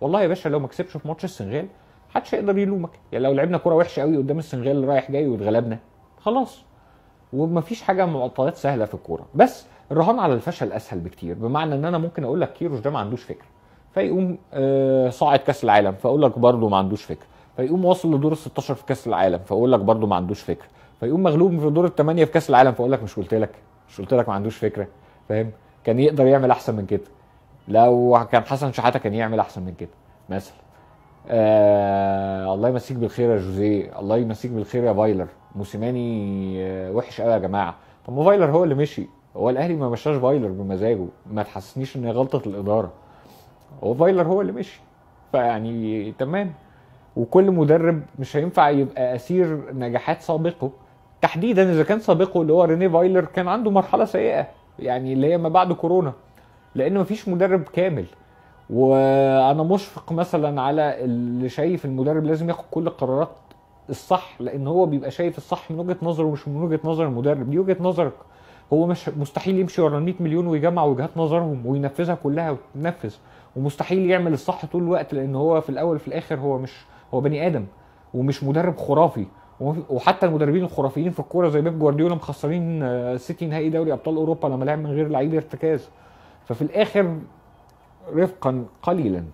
والله يا باشا لو ما كسبش في ماتش السنغال محدش يقدر يلومك يعني لو لعبنا كوره وحشه قوي قدام السنغال رايح جاي واتغلبنا خلاص ومفيش حاجه معطيات سهله في الكوره بس الرهان على الفشل اسهل بكتير بمعنى ان انا ممكن اقول لك كيروش ده ما عندوش فكر فيقوم آه، صاعد كاس العالم فاقول لك برده ما عندوش فكر فيقوم واصل لدور ال 16 في كاس العالم فاقول لك برده ما عندوش فكر فيقوم مغلوب في دور الثمانيه في كاس العالم فاقول لك مش قلت لك مش قلت لك ما عندوش فكره فاهم كان يقدر يعمل احسن من كده لو كان حسن شحاته كان يعمل احسن من كده مثلا آه الله يمسيك بالخير يا جوزيه الله يمسيك بالخير يا فايلر موسيماني آه وحش قوي يا جماعه طب ما فايلر هو اللي مشي هو الاهلي ما مشاش فايلر بمزاجه ما تحسسنيش ان هي غلطه الاداره هو فايلر هو اللي مشي فيعني تمام وكل مدرب مش هينفع يبقى اسير نجاحات سابقه تحديدا اذا كان سابقه اللي هو ريني فايلر كان عنده مرحله سيئه يعني اللي هي ما بعد كورونا لان مفيش مدرب كامل وانا مشفق مثلا على اللي شايف المدرب لازم ياخد كل القرارات الصح لان هو بيبقى شايف الصح من وجهه نظره مش من وجهه نظر المدرب دي وجهه نظرك هو مش مستحيل يمشي ورا 100 مليون ويجمع وجهات نظرهم وينفذها كلها وتنفذ ومستحيل يعمل الصح طول الوقت لان هو في الاول وفي الاخر هو مش هو بني ادم ومش مدرب خرافي وحتى المدربين الخرافيين في الكوره زي بيب جوارديولا مخسرين آه، سيتي نهائي دوري ابطال اوروبا لما لعب من غير لعيب ارتكاز ففي الاخر رفقا قليلا